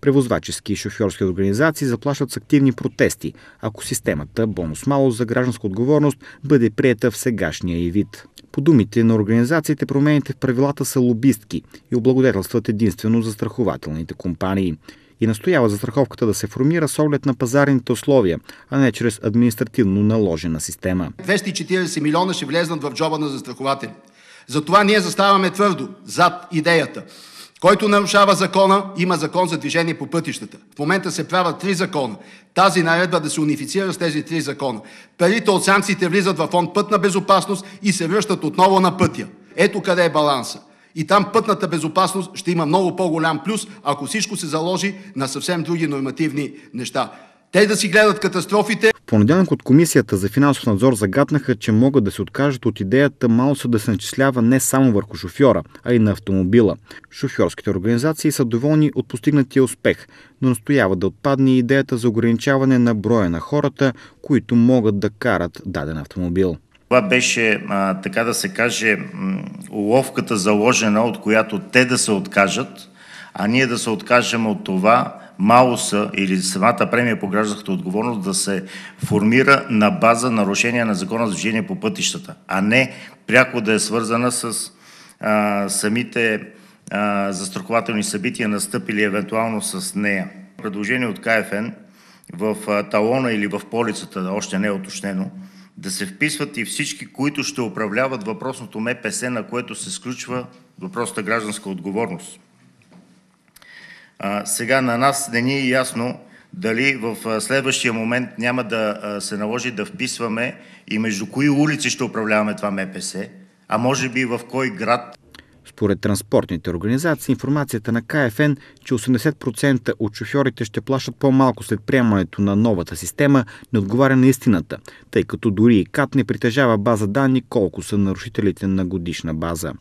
Превозвачески и шофьорски организации заплашват с активни протести, ако системата бонус мало за гражданска отговорност бъде приета в сегашния и вид. По думите на организациите, промените в правилата са лобистки и облагодетелстват единствено за страхователните компании и настоява за страховката да се формира с оглед на пазарните условия, а не чрез административно наложена система. 240 милиона ще влезнат в джоба на застрахователите. Затова ние заставаме твърдо зад идеята който нарушава закона, има закон за движение по пътищата. В момента се правят три закона. Тази наредба да се унифицира с тези три закона. Парите от санкциите влизат в фонд пътна безопасност и се връщат отново на пътя. Ето къде е баланса. И там пътната безопасност ще има много по-голям плюс, ако всичко се заложи на съвсем други нормативни неща. Те да си гледат катастрофите понеделник от Комисията за финансов надзор загаднаха, че могат да се откажат от идеята малса да се начислява не само върху шофьора, а и на автомобила. Шофьорските организации са доволни от постигнатия успех, но настояват да отпадне идеята за ограничаване на броя на хората, които могат да карат даден автомобил. Това беше, така да се каже, уловката заложена, от която те да се откажат, а ние да се откажем от това Маоса или самата премия по гражданската отговорност да се формира на база нарушения на закона за движение по пътищата, а не пряко да е свързана с а, самите а, застрахователни събития, настъпили евентуално с нея. Предложение от КФН в талона или в полицата, да още не е уточнено, да се вписват и всички, които ще управляват въпросното МПС, на което се сключва въпросната гражданска отговорност сега на нас не ни е ясно дали в следващия момент няма да се наложи да вписваме и между кои улици ще управляваме това МПС, а може би в кой град. Според транспортните организации, информацията на КФН, че 80% от шофьорите ще плащат по-малко след приемането на новата система, не отговаря на истината, тъй като дори и КАТ не притежава база данни колко са нарушителите на годишна база.